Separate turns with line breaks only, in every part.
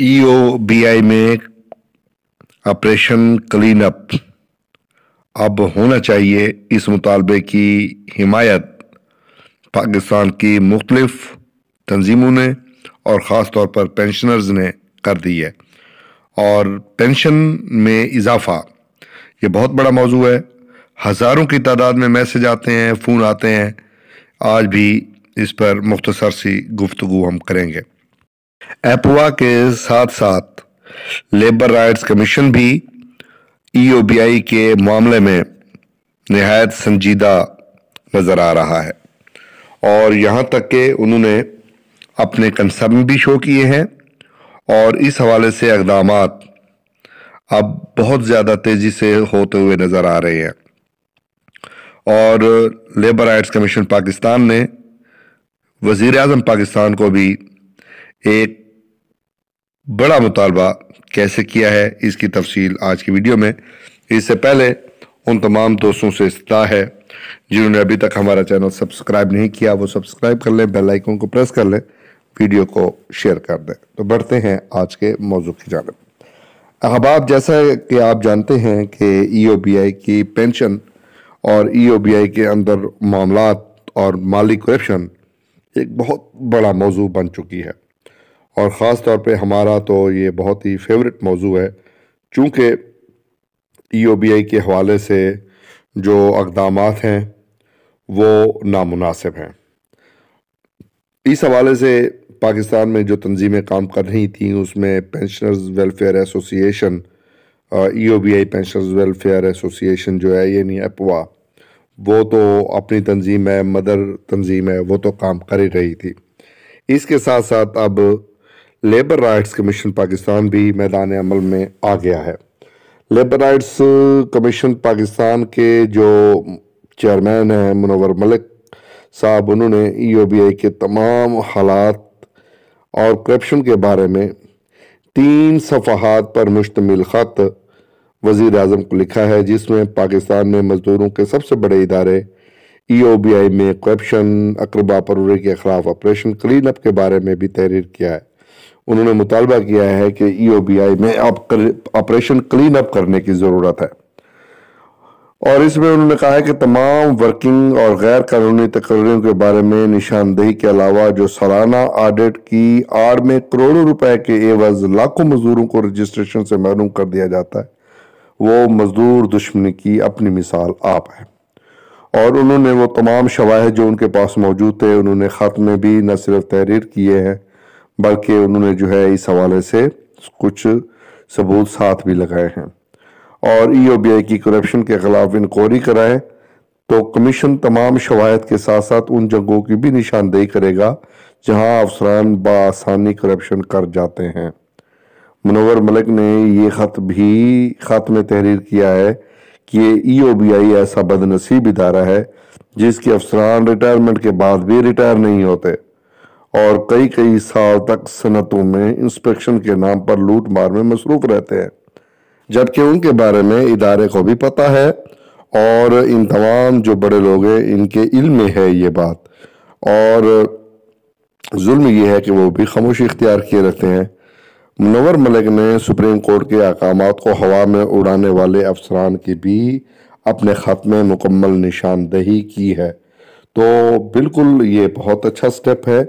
EOBI e में operation clean up अब होना चाहिए इस मुतालबे की हिमायत पाकिस्तान की मुख्तलफ तंजीमों ने और ख़ास तौर पर पेंशनर्स ने कर दी है और पेंशन में इजाफा ये बहुत बड़ा मौजू है हज़ारों की तादाद में मैसेज आते हैं फ़ोन आते हैं आज भी इस पर मुख्तसर सी गुफ्तु हम करेंगे एपुआ के साथ साथ लेबर राइट्स कमीशन भी ईओबीआई e के मामले में नहायत संजीदा नज़र आ रहा है और यहाँ तक कि उन्होंने अपने कंसर्न भी शो किए हैं और इस हवाले से इकदाम अब बहुत ज़्यादा तेज़ी से होते हुए नज़र आ रहे हैं और लेबर राइट्स कमीशन पाकिस्तान ने वज़ी अजम पाकिस्तान को भी एक बड़ा मुतालबा कैसे किया है इसकी तफसील आज की वीडियो में इससे पहले उन तमाम दोस्तों से इस्तः है जिन्होंने अभी तक हमारा चैनल सब्सक्राइब नहीं किया वो सब्सक्राइब कर लें बेल आइकन को प्रेस कर लें वीडियो को शेयर कर दें तो बढ़ते हैं आज के मौजू की जानब अहबाब जैसा कि आप जानते हैं कि ई e की पेंशन और ई e के अंदर मामला और माली करप्शन एक बहुत बड़ा मौजू बन चुकी है और ख़ास तौर पे हमारा तो ये बहुत ही फेवरेट मौजू है चूँकि ई e के हवाले से जो अकदाम हैं वो नामनासिब हैं इस हवाले से पाकिस्तान में जो तंजीमें काम कर रही थी उसमें pensioners welfare association E O B I pensioners welfare association जो है यानी अपवा e वो तो अपनी तंजीम है मदर तंजीम है वो तो काम कर ही रही थी इसके साथ साथ अब लेबर राइट्स कमीशन पाकिस्तान भी मैदान अमल में आ गया है लेबर राइट्स कमीशन पाकिस्तान के जो चेयरमैन हैं मुनवर मलिक साहब उन्होंने ई e के तमाम हालात और करप्शन के बारे में तीन सफहत पर मुश्तमिल ख़त वज़ी अजम को लिखा है जिसमें पाकिस्तान में मज़दूरों के सबसे बड़े इदारे ई ओ बी आई में करप्शन अकरबा परवरी के ख़िलाफ़ ऑपरेशन क्लीन अप के बारे में भी तहरीर किया है उन्होंने मुतालबा किया है कि ई ओ बी आई में ऑपरेशन क्लीन अप करने की ज़रूरत है और इसमें उन्होंने कहा है कि तमाम वर्किंग और गैर कानूनी तकर्रियों के बारे में निशानदेही के अलावा जो सालाना ऑडिट की आड़ में करोड़ों रुपए के एवज लाखों मजदूरों को रजिस्ट्रेशन से महरूम कर दिया जाता है वो मजदूर दुश्मनी की अपनी मिसाल आप है और उन्होंने वो तमाम शवाहद जो उनके पास मौजूद थे उन्होंने ख़त में भी न सिर्फ तहरीर किए हैं बल्कि उन्होंने जो है इस हवाले से कुछ सबूत साथ भी लगाए हैं और ई ओ बी आई की करप्शन के खिलाफ इंक्वायरी कराएं तो कमीशन तमाम शवायद के साथ साथ उन जगहों की भी निशानदेही करेगा जहां अफसरान बसानी करप्शन कर जाते हैं मनोवर मलिक ने ये ख़त भी ख़त में तहरीर किया है कि ये ई ओ बी आई ऐसा बदनसीब इदारा है जिसके अफसरान रिटायरमेंट के बाद भी रिटायर नहीं होते और कई कई साल तक सनतों में इंस्पेक्शन के नाम पर लूट मार में मसरूफ़ रहते हैं जबकि उनके बारे में इदारे को भी पता है और इन तमाम जो बड़े लोग हैं इनके इल्म में है ये बात और जुल्म ये है कि वो भी खामोशी इख्तियार किए रहते हैं मुनवर मलिक ने सुप्रीम कोर्ट के अहकाम को हवा में उड़ाने वाले अफसरान की भी अपने ख़त में मुकम्मल निशानदेही की है तो बिल्कुल ये बहुत अच्छा स्टेप है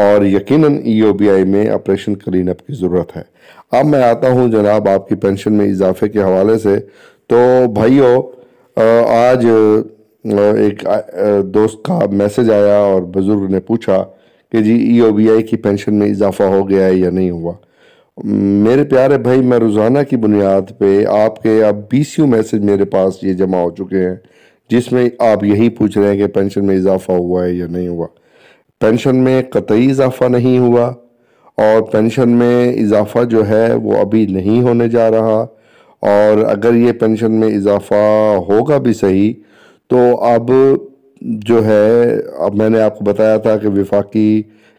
और यकीनन ईओबीआई e में ऑपरेशन क्लीन अप की ज़रूरत है अब मैं आता हूँ जनाब आपकी पेंशन में इजाफे के हवाले से तो भाइयों आज एक दोस्त का मैसेज आया और बुज़ुर्ग ने पूछा कि जी ईओबीआई e की पेंशन में इजाफा हो गया है या नहीं हुआ मेरे प्यारे भाई मैं रोज़ाना की बुनियाद पे आपके अब बीस यू मैसेज मेरे पास ये जमा हो चुके हैं जिसमें आप यही पूछ रहे हैं कि पेंशन में इजाफा हुआ है या नहीं हुआ पेंशन में कतई इजाफा नहीं हुआ और पेंशन में इजाफा जो है वो अभी नहीं होने जा रहा और अगर ये पेंशन में इजाफा होगा भी सही तो अब जो है अब मैंने आपको बताया था कि विफाकी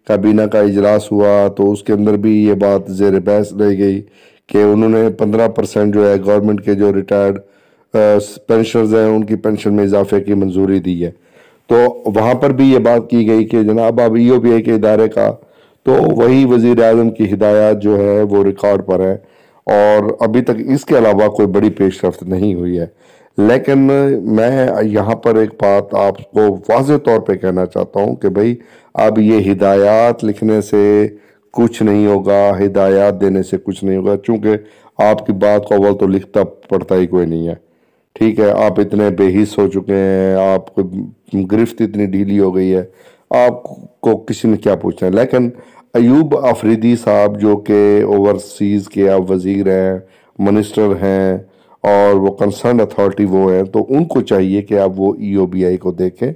काबीना का इजलास हुआ तो उसके अंदर भी ये बात जेर बहस रह गई कि उन्होंने पंद्रह परसेंट जो है गवर्नमेंट के जो रिटायर्ड पेंशनर्स हैं उनकी पेंशन में इजाफे की मंजूरी दी है तो वहाँ पर भी ये बात की गई कि जनाब अब ई e के इदारे का तो वही वज़ी अजम की हिदायत जो है वो रिकॉर्ड पर है और अभी तक इसके अलावा कोई बड़ी रफ्त नहीं हुई है लेकिन मैं यहाँ पर एक बात आपको वाज तौर पर कहना चाहता हूँ कि भाई अब ये हिदायत लिखने से कुछ नहीं होगा हिदायत देने से कुछ नहीं होगा चूँकि आपकी बात को अव्वल तो लिखता पढ़ता ही कोई नहीं है ठीक है आप इतने बेहिस हो चुके हैं आपको गिरफ्त इतनी ढीली हो गई है आपको किसी ने क्या पूछना है लेकिन अयूब अफरीदी साहब जो कि ओवरसीज़ के आप वज़ीर हैं मिनिस्टर हैं और वो कंसर्न अथॉरिटी वो हैं तो उनको चाहिए कि आप वो ई ओ बी आई को देखें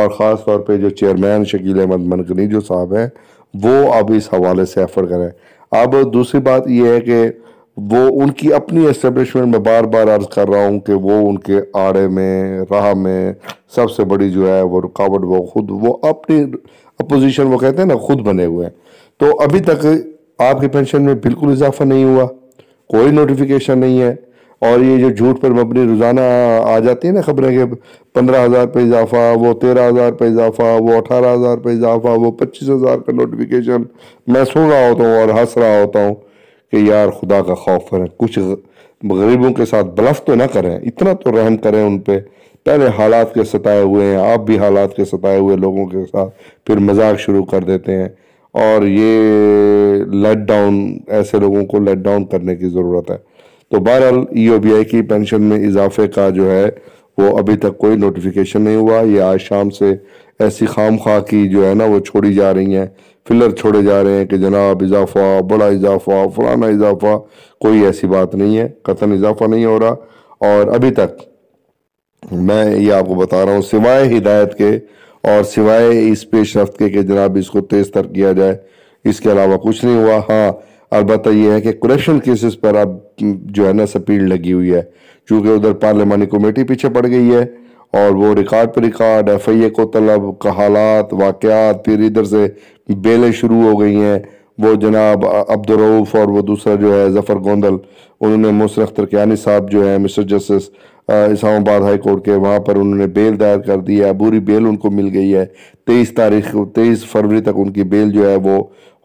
और ख़ास तौर पर जो चेयरमैन शकील अहमद मनकनी जो साहब हैं वो अब इस हवाले से एफर्ट करें अब दूसरी बात यह है कि वो उनकी अपनी एस्टेब्लिशमेंट में बार बार अर्ज कर रहा हूँ कि वो उनके आड़े में राह में सबसे बड़ी जो है वो रुकावट वो खुद वो अपनी अपोजिशन वो कहते हैं ना खुद बने हुए हैं तो अभी तक आपकी पेंशन में बिल्कुल इजाफा नहीं हुआ कोई नोटिफिकेशन नहीं है और ये जो झूठ पर मबनी रोज़ाना आ जाती है ना खबरें कि पंद्रह हज़ार पर इजाफा वो तेरह हज़ार पर इजाफा वो अठारह हज़ार पर इजाफा वो पच्चीस हज़ार का नोटिफिकेशन मैं सुन रहा होता हूँ और हंस रहा होता हूँ कि यार खुदा का खौफ करें कुछ गरीबों के साथ बलफ तो ना करें इतना तो रहम करें उन पर पहले हालात के सताए हुए हैं आप भी हालात के सताए हुए लोगों के साथ फिर मजाक शुरू कर देते हैं और ये लेट डाउन ऐसे लोगों को लेट डाउन करने की ज़रूरत है तो बहरहाल ई ओ बी आई की पेंशन में इजाफे का जो है वो अभी तक कोई नोटिफिकेशन नहीं हुआ ये आज शाम से ऐसी खाम खा की जो है ना वो छोड़ी जा रही हैं फिलर छोड़े जा रहे हैं कि जनाब इजाफा बड़ा इजाफा फलाना इजाफा कोई ऐसी बात नहीं है कतन इजाफा नहीं हो रहा और अभी तक मैं ये आपको बता रहा हूँ सिवाय हिदायत के और सिवाय इस पेश रफ्त के कि जनाब इसको तेज़ तर किया जाए इसके अलावा कुछ नहीं हुआ हाँ अलबत् यह है कि करप्शन केसेस पर अब जो है ना अपील लगी हुई है चूँकि उधर पार्लियामानी कमेटी पीछे पड़ गई है और वो रिकॉर्ड पर रिकॉर्ड एफ आई ए को तलब का हालात वाक़ात फिर इधर से बेलें शुरू हो गई हैं वो जनाब अब्दुलरऊफ़ और वो दूसरा जो है जफ़र गोंदल उन्होंने मुसर अख्तर कियानी साहब जो है mister justice Islamabad high court के वहाँ पर उन्होंने बेल दायर कर दी है बुरी बेल उनको मिल गई है तेईस तारीख तेईस फरवरी तक उनकी बेल जो है वो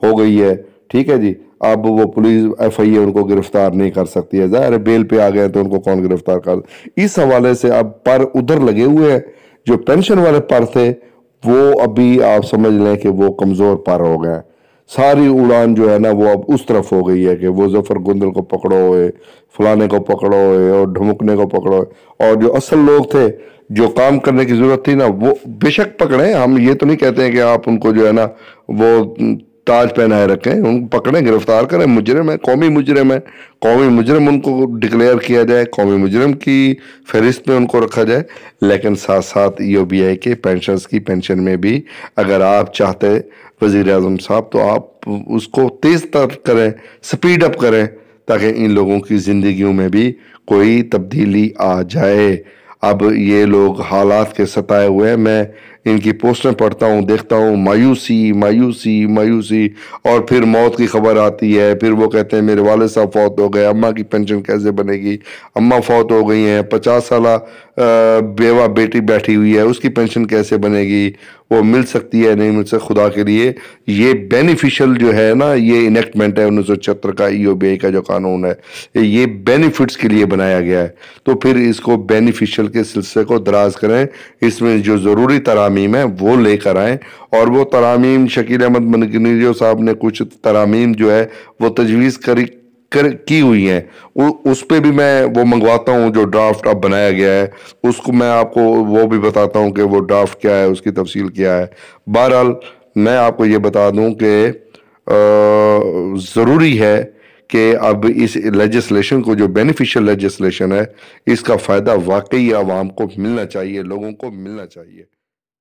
हो गई है ठीक है जी अब वो पुलिस एफ आई ए उनको गिरफ्तार नहीं कर सकती है ज़ाहिर बेल पे आ गए तो उनको कौन गिरफ्तार कर इस हवाले से अब पर उधर लगे हुए हैं जो पेंशन वाले पर थे वो अभी आप समझ लें कि वो कमज़ोर पर हो गए सारी उड़ान जो है ना वो अब उस तरफ हो गई है कि वो जफर गुंदल को पकड़ो है फलाने को पकड़ो है और ढमुकने को पकड़ो है और जो असल लोग थे जो काम करने की ज़रूरत थी ना वो बेशक पकड़े हम ये तो नहीं कहते हैं कि आप उनको जो है ना वो ताज पहनाए रखें उनको पकड़ें गिरफ्तार करें मुजरम है कौमी मुजरम है कौमी मुजरम उनको डिक्लेयर किया जाए कौमी मुजरम की फहरिस्त में उनको रखा जाए लेकिन साथ साथ ई ओ बी आई के पेंशनस की पेंशन में भी अगर आप चाहते वज़ी अजम साहब तो आप उसको तेज़ तर करें स्पीड अप करें ताकि इन लोगों की ज़िंदगियों में भी कोई तब्दीली आ जाए अब ये लोग हालात के सताए हुए हैं मैं इनकी पोस्टें पढ़ता हूँ देखता हूँ मायूसी मायूसी मायूसी और फिर मौत की खबर आती है फिर वो कहते हैं मेरे वाले साहब फौत हो गए अम्मा की पेंशन कैसे बनेगी अम्मा फौत हो गई हैं पचास साल बेवा बेटी बैठी हुई है उसकी पेंशन कैसे बनेगी वो मिल सकती है नहीं मिल सकती खुदा के लिए ये बेनिफिशियल जो है ना ये इनेक्टमेंट है उन्नीस सौ छिहत्तर का ई e का जो कानून है ये बेनिफिट्स के लिए बनाया गया है तो फिर इसको बेनिफिशियल के सिलसिले को दराज करें इसमें जो ज़रूरी तरह तरामीम है वो लेकर आएँ और वो तरामीम शकील अहमद मनकनीजो साहब ने कुछ तरामीम जो है वो तजवीज़ करी कर की हुई हैं उस पर भी मैं वो मंगवाता हूँ जो ड्राफ्ट अब बनाया गया है उसको मैं आपको वो भी बताता हूँ कि वो ड्राफ्ट क्या है उसकी तफसील क्या है बहरहाल मैं आपको ये बता दूँ कि ज़रूरी है कि अब इस लेजिस्लेशन को जो बेनिफिशियल लेजिस्लेशन है इसका फ़ायदा वाकई आवाम को मिलना चाहिए लोगों को मिलना चाहिए